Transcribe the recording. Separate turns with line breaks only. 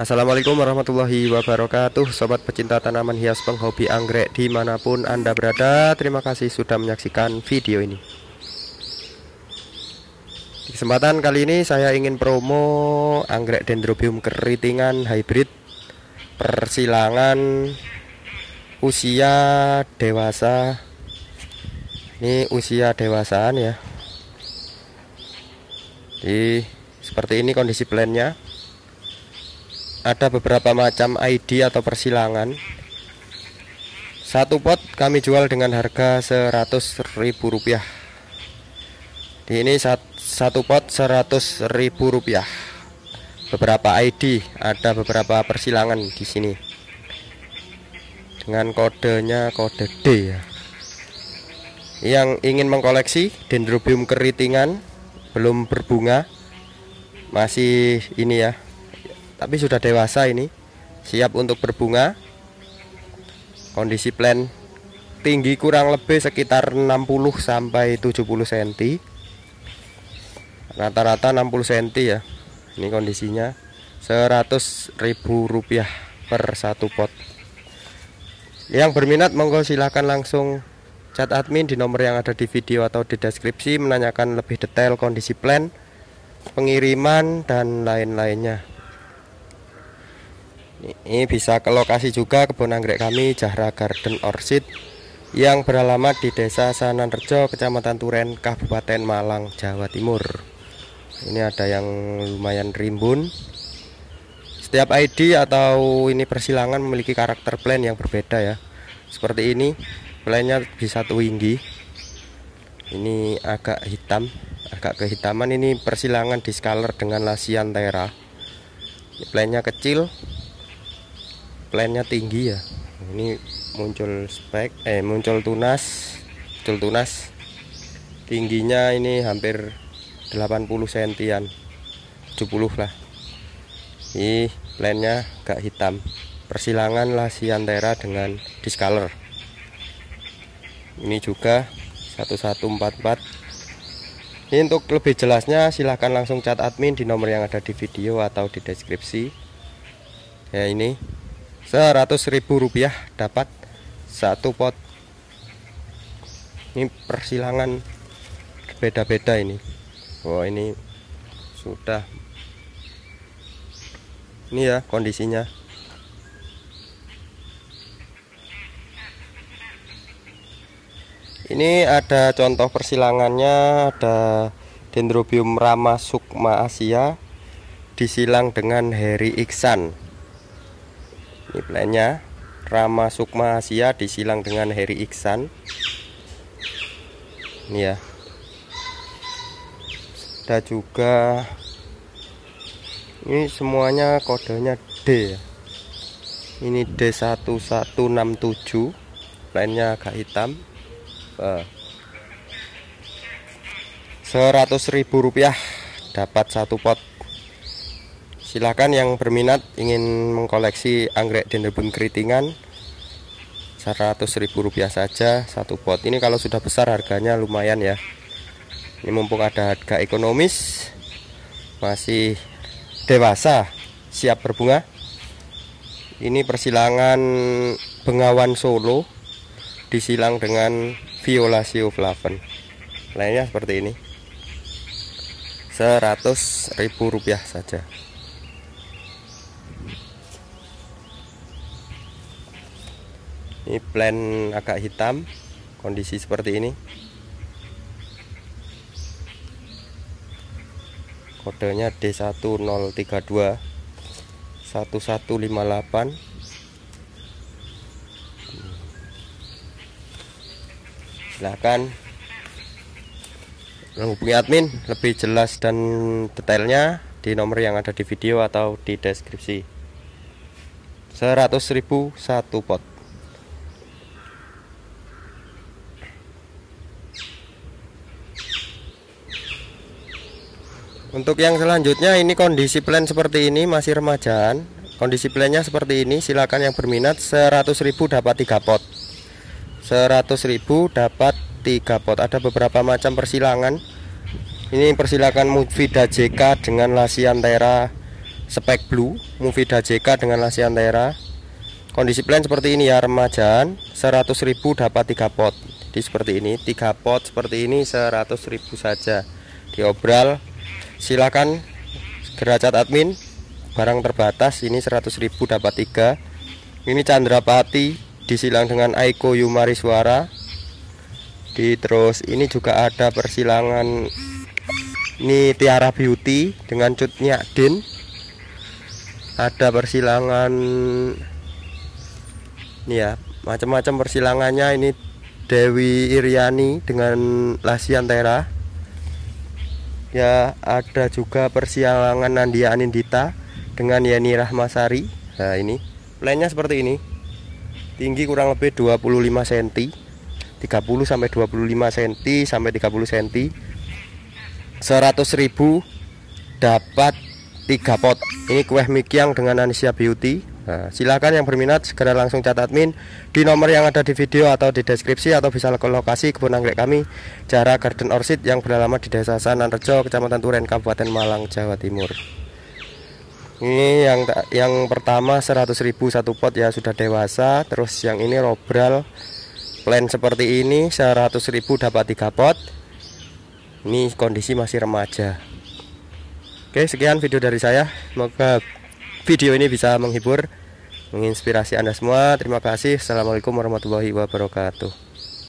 Assalamualaikum warahmatullahi wabarakatuh Sobat pecinta tanaman hias penghobi anggrek dimanapun Anda berada Terima kasih sudah menyaksikan video ini Di kesempatan kali ini saya ingin promo anggrek dendrobium keritingan hybrid Persilangan usia dewasa Ini usia dewasaan ya Di seperti ini kondisi plannya ada beberapa macam ID atau persilangan satu pot kami jual dengan harga Rp100.000 di ini satu pot Rp100.000 beberapa ID ada beberapa persilangan di sini dengan kodenya kode D ya yang ingin mengkoleksi dendrobium keritingan belum berbunga masih ini ya tapi sudah dewasa ini siap untuk berbunga kondisi plan tinggi kurang lebih sekitar 60 sampai 70 cm rata-rata 60 cm ya ini kondisinya ribu rupiah per satu pot yang berminat monggo silahkan langsung chat admin di nomor yang ada di video atau di deskripsi menanyakan lebih detail kondisi plan pengiriman dan lain-lainnya ini bisa ke lokasi juga kebun anggrek kami Jahra Garden Orchid yang beralamat di Desa Sananrejo, Kecamatan Turen, Kabupaten Malang, Jawa Timur. Ini ada yang lumayan rimbun. Setiap ID atau ini persilangan memiliki karakter plan yang berbeda ya. Seperti ini, plannya bisa tinggi Ini agak hitam, agak kehitaman ini persilangan di skaler dengan lasian tera. Plannya kecil, plannya tinggi ya ini muncul spek eh muncul tunas muncul tunas tingginya ini hampir 80 sentian 70 lah Ih, plannya gak hitam persilangan lah si antera dengan discolor ini juga 1144 ini untuk lebih jelasnya silahkan langsung cat admin di nomor yang ada di video atau di deskripsi ya ini seratus ribu rupiah dapat satu pot ini persilangan beda-beda ini oh wow, ini sudah ini ya kondisinya ini ada contoh persilangannya ada Dendrobium Rama Sukma Asia disilang dengan Heri Iksan ini plannya Rama Sukma Asia disilang dengan Heri Iksan ini ya ada juga ini semuanya kodenya D ya. ini D1167 lainnya agak hitam eh, seratus ribu rupiah dapat satu pot silahkan yang berminat ingin mengkoleksi anggrek dendebun keritingan 100 ribu rupiah saja satu pot ini kalau sudah besar harganya lumayan ya ini mumpung ada harga ekonomis masih dewasa siap berbunga ini persilangan Bengawan Solo disilang dengan Viola Flaven lainnya seperti ini 100 ribu rupiah saja ini plan agak hitam kondisi seperti ini kodenya D1032 1158 silahkan menghubungi admin lebih jelas dan detailnya di nomor yang ada di video atau di deskripsi 100.000 satu pot Untuk yang selanjutnya ini kondisi plan seperti ini masih remajaan. Kondisi plannya seperti ini, silakan yang berminat 100.000 dapat 3 pot. 100.000 dapat 3 pot. Ada beberapa macam persilangan. Ini persilakan Mufida JK dengan Lasiantera spek blue, Mufida JK dengan Lasiantera. Kondisi plan seperti ini ya remajaan, 100.000 dapat 3 pot. Di seperti ini, 3 pot seperti ini 100.000 saja. Diobral silahkan segera admin barang terbatas ini 100.000 dapat tiga ini Chandra Pati disilang dengan Aiko Yumari Suara di terus ini juga ada persilangan ini Tiara Beauty dengan cutnya Din ada persilangan ini ya macam-macam persilangannya ini Dewi Iriani dengan Lasian Tera ya ada juga persialangan Nandia Anindita dengan Yani Rahmasari nah ini plannya seperti ini tinggi kurang lebih 25 cm 30 sampai 25 cm sampai 30 cm ribu dapat 3 pot ini kue mikyang dengan Anisia Beauty Nah, silakan yang berminat segera langsung cat admin di nomor yang ada di video atau di deskripsi atau bisa ke lokasi kebun anggrek kami Jarak Garden Orchid yang beralamat di Desa Sananrejo, Kecamatan Turen, Kabupaten Malang, Jawa Timur. Ini yang yang pertama 100.000 satu pot ya sudah dewasa, terus yang ini robral plan seperti ini 100.000 dapat 3 pot. Ini kondisi masih remaja. Oke, sekian video dari saya. Semoga video ini bisa menghibur menginspirasi Anda semua. Terima kasih. Assalamualaikum warahmatullahi wabarakatuh.